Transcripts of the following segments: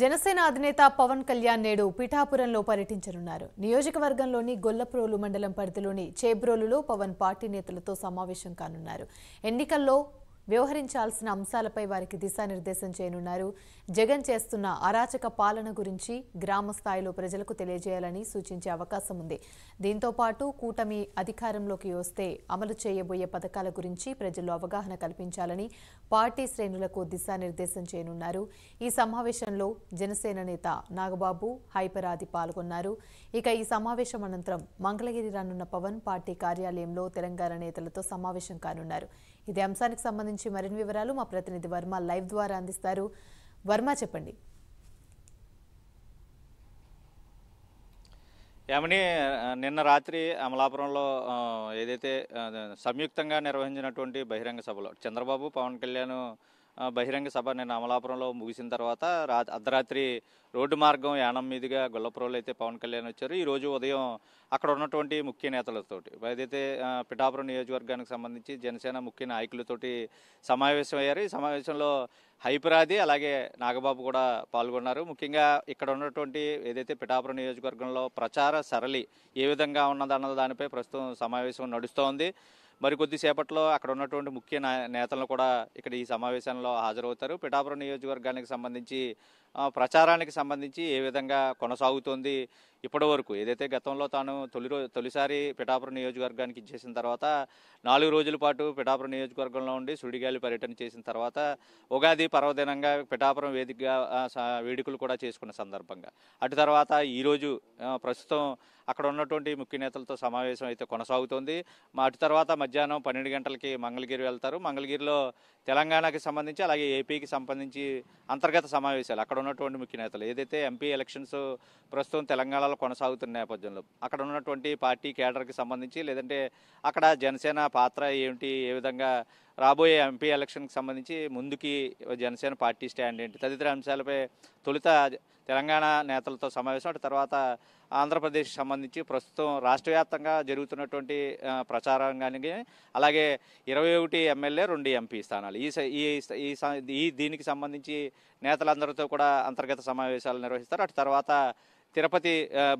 జనసేన అధినేత పవన్ కళ్యాణ్ నేడు పిఠాపురంలో పర్యటించనున్నారు నియోజకవర్గంలోని గొల్లప్రోలు మండలం పరిధిలోని చేబ్రోలులో పవన్ పార్టీ నేతలతో సమావేశం కానున్నారు ఎన్నికల్లో వ్యవహరించాల్సిన అంశాలపై వారికి దిశానిర్దేశం చేయనున్నారు జగన్ చేస్తున్న అరాచక పాలన గురించి గ్రామ స్థాయిలో ప్రజలకు తెలియజేయాలని సూచించే అవకాశం ఉంది దీంతో పాటు కూటమి అధికారంలోకి వస్తే అమలు చేయబోయే పథకాల గురించి ప్రజల్లో అవగాహన కల్పించాలని పార్టీ శ్రేణులకు దిశానిర్దేశం చేయనున్నారు ఈ సమావేశంలో జనసేన నేత నాగబాబు హైపరాది పాల్గొన్నారు ఇక ఈ సమావేశం అనంతరం మంగళగిరి రానున్న పవన్ పార్టీ కార్యాలయంలో తెలంగాణ నేతలతో సమావేశం కానున్నారు ఇది అంశానికి సంబంధించి మరిన్ని వివరాలు మా ప్రతినిధి వర్మ లైవ్ ద్వారా అందిస్తారు వర్మ చెప్పండి ఏమని నిన్న రాత్రి అమలాపురంలో ఏదైతే సంయుక్తంగా నిర్వహించినటువంటి బహిరంగ సభలో చంద్రబాబు పవన్ కళ్యాణ్ బహిరంగ సభ నేను అమలాపురంలో ముగిసిన తర్వాత రా అర్ధరాత్రి రోడ్డు మార్గం యానం మీదుగా గొల్లపురంలో అయితే పవన్ కళ్యాణ్ వచ్చారు ఈరోజు ఉదయం అక్కడ ఉన్నటువంటి ముఖ్య నేతలతోటి ఏదైతే పిఠాపురం నియోజకవర్గానికి సంబంధించి జనసేన ముఖ్య నాయకులతోటి సమావేశం అయ్యారు ఈ సమావేశంలో హైపురాది అలాగే నాగబాబు కూడా పాల్గొన్నారు ముఖ్యంగా ఇక్కడ ఉన్నటువంటి ఏదైతే పిఠాపురం నియోజకవర్గంలో ప్రచార సరళి ఏ విధంగా ఉన్నదన్న దానిపై ప్రస్తుతం సమావేశం నడుస్తోంది మరికొద్దిసేపట్లో అక్కడ ఉన్నటువంటి ముఖ్య నేతలను కూడా ఇక్కడ ఈ సమావేశంలో హాజరవుతారు పిఠాపురం నియోజకవర్గానికి సంబంధించి ప్రచారానికి సంబంధించి ఏ విధంగా కొనసాగుతోంది ఇప్పటి వరకు ఏదైతే గతంలో తాను తొలి రోజు తొలిసారి పిఠాపురం నియోజకవర్గానికి చేసిన తర్వాత నాలుగు రోజుల పాటు పిఠాపురం నియోజకవర్గంలో ఉండి సుడిగాలి పర్యటన చేసిన తర్వాత ఉగాది పర్వదినంగా పిఠాపురం వేదికగా వేడుకలు కూడా చేసుకున్న సందర్భంగా అటు తర్వాత ఈరోజు ప్రస్తుతం అక్కడ ఉన్నటువంటి ముఖ్య నేతలతో సమావేశం అయితే కొనసాగుతోంది అటు తర్వాత మధ్యాహ్నం పన్నెండు గంటలకి మంగళగిరి వెళ్తారు మంగళగిరిలో తెలంగాణకి సంబంధించి అలాగే ఏపీకి సంబంధించి అంతర్గత సమావేశాలు అక్కడ ఉన్నటువంటి ముఖ్య నేతలు ఏదైతే ఎంపీ ఎలక్షన్స్ ప్రస్తుతం తెలంగాణలో కొనసాగుతున్న నేపథ్యంలో అక్కడ ఉన్నటువంటి పార్టీ కేడర్కి సంబంధించి లేదంటే అక్కడ జనసేన పాత్ర ఏమిటి ఏ విధంగా రాబోయే ఎంపీ ఎలక్షన్కి సంబంధించి ముందుకి జనసేన పార్టీ స్టాండ్ ఏంటి తదితర అంశాలపై తొలుత తెలంగాణ నేతలతో సమావేశం అటు తర్వాత ఆంధ్రప్రదేశ్ సంబంధించి ప్రస్తుతం రాష్ట్ర వ్యాప్తంగా జరుగుతున్నటువంటి ప్రచారం కానీ అలాగే ఇరవై ఒకటి ఎమ్మెల్యే రెండు ఎంపీ స్థానాలు ఈ ఈ దీనికి సంబంధించి నేతలందరితో కూడా అంతర్గత సమావేశాలు నిర్వహిస్తారు అటు తర్వాత తిరుపతి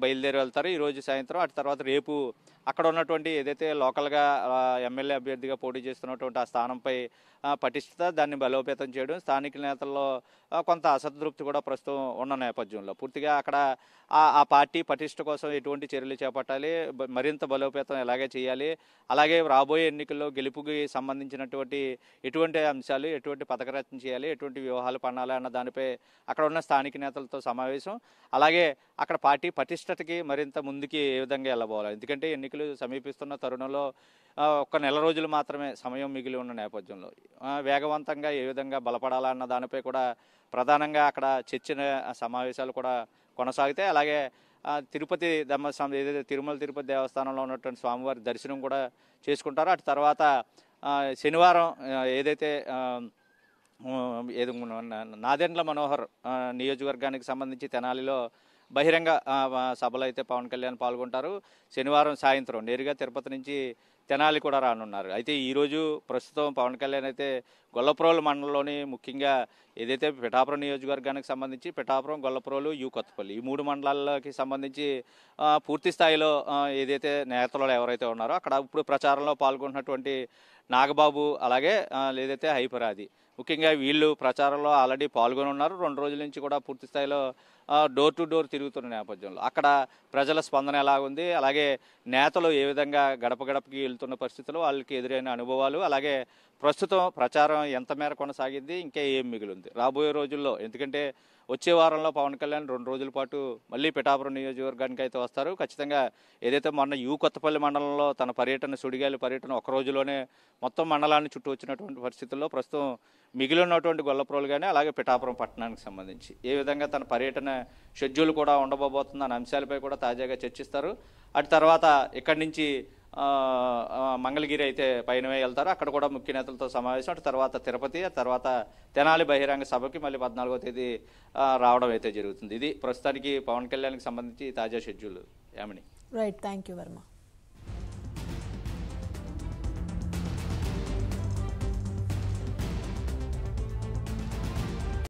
బయలుదేరి వెళ్తారు ఈరోజు సాయంత్రం అటు తర్వాత రేపు అక్కడ ఉన్నటువంటి ఏదైతే లోకల్గా ఎమ్మెల్యే అభ్యర్థిగా పోటీ చేస్తున్నటువంటి ఆ స్థానంపై పటిష్టత దాన్ని బలోపేతం చేయడం స్థానిక నేతల్లో కొంత అసంతృప్తి కూడా ప్రస్తుతం ఉన్న నేపథ్యంలో పూర్తిగా అక్కడ ఆ పార్టీ పటిష్ట కోసం ఎటువంటి చర్యలు చేపట్టాలి మరింత బలోపేతం ఎలాగే చేయాలి అలాగే రాబోయే ఎన్నికల్లో గెలుపుకి సంబంధించినటువంటి ఎటువంటి అంశాలు ఎటువంటి పథకరచన చేయాలి ఎటువంటి వ్యూహాలు పన్నాలి అన్న దానిపై అక్కడ ఉన్న స్థానిక నేతలతో సమావేశం అలాగే అక్కడ పార్టీ పటిష్టతకి మరింత ముందుకి ఏ విధంగా వెళ్ళబోవాలి ఎందుకంటే ఎన్నికలు సమీపిస్తున్న తరుణంలో ఒక నెల రోజులు మాత్రమే సమయం మిగిలి ఉన్న నేపథ్యంలో వేగవంతంగా ఏ విధంగా బలపడాలన్న దానిపై కూడా ప్రధానంగా అక్కడ చర్చిన సమావేశాలు కూడా కొనసాగితే అలాగే తిరుపతి ధర్మస్వామి ఏదైతే తిరుమల తిరుపతి దేవస్థానంలో ఉన్నటువంటి స్వామివారి దర్శనం కూడా చేసుకుంటారో అటు తర్వాత శనివారం ఏదైతే ఏదో నాదెండ్ల మనోహర్ నియోజకవర్గానికి సంబంధించి తెనాలిలో బహిరంగ సభలో అయితే పవన్ కళ్యాణ్ పాల్గొంటారు శనివారం సాయంత్రం నేరుగా తిరుపతి నుంచి తెనాలి కూడా రానున్నారు అయితే ఈరోజు ప్రస్తుతం పవన్ కళ్యాణ్ అయితే గొల్లప్రోలు మండలంలోని ముఖ్యంగా ఏదైతే పిఠాపురం నియోజకవర్గానికి సంబంధించి పిఠాపురం గొల్లప్రోలు యూ కొత్తపల్లి ఈ మూడు మండలాలకి సంబంధించి పూర్తి స్థాయిలో ఏదైతే నేతలు ఎవరైతే ఉన్నారో అక్కడ ఇప్పుడు ప్రచారంలో పాల్గొంటున్నటువంటి నాగబాబు అలాగే లేదైతే హైపరాది ముఖ్యంగా వీళ్ళు ప్రచారంలో ఆల్రెడీ పాల్గొని ఉన్నారు రెండు రోజుల నుంచి కూడా పూర్తి స్థాయిలో డోర్ టు డోర్ తిరుగుతున్న నేపథ్యంలో అక్కడ ప్రజల స్పందన ఎలా ఉంది అలాగే నేతలు ఏ విధంగా గడప గడపకి వెళ్తున్న పరిస్థితులు వాళ్ళకి ఎదురైన అనుభవాలు అలాగే ప్రస్తుతం ప్రచారం ఎంత మేర కొనసాగింది ఇంకా ఏం మిగిలింది రాబోయే రోజుల్లో ఎందుకంటే వచ్చే వారంలో పవన్ కళ్యాణ్ రెండు రోజుల పాటు మళ్ళీ పిఠాపురం నియోజకవర్గానికి అయితే వస్తారు ఖచ్చితంగా ఏదైతే మొన్న యూ కొత్తపల్లి మండలంలో తన పర్యటన సుడిగాలి పర్యటన ఒక రోజులోనే మొత్తం మండలాన్ని చుట్టూ వచ్చినటువంటి పరిస్థితుల్లో ప్రస్తుతం మిగిలినటువంటి గొల్లపురోలు కానీ అలాగే పిఠాపురం పట్టణానికి సంబంధించి ఏ విధంగా తన పర్యటన షెడ్యూల్ కూడా ఉండబోతుంది అనే అంశాలపై కూడా తాజాగా చర్చిస్తారు అటు తర్వాత ఇక్కడి నుంచి మంగళగిరి అయితే పైన వెళ్తారు అక్కడ కూడా ముఖ్య నేతలతో సమావేశం అటు తర్వాత తిరుపతి తర్వాత తెనాలి బహిరంగ సభకి మళ్ళీ పద్నాలుగో తేదీ రావడం అయితే జరుగుతుంది ఇది ప్రస్తుతానికి పవన్ కళ్యాణ్కి సంబంధించి తాజా షెడ్యూల్ ఏమని రైట్ థ్యాంక్ యూ వర్మ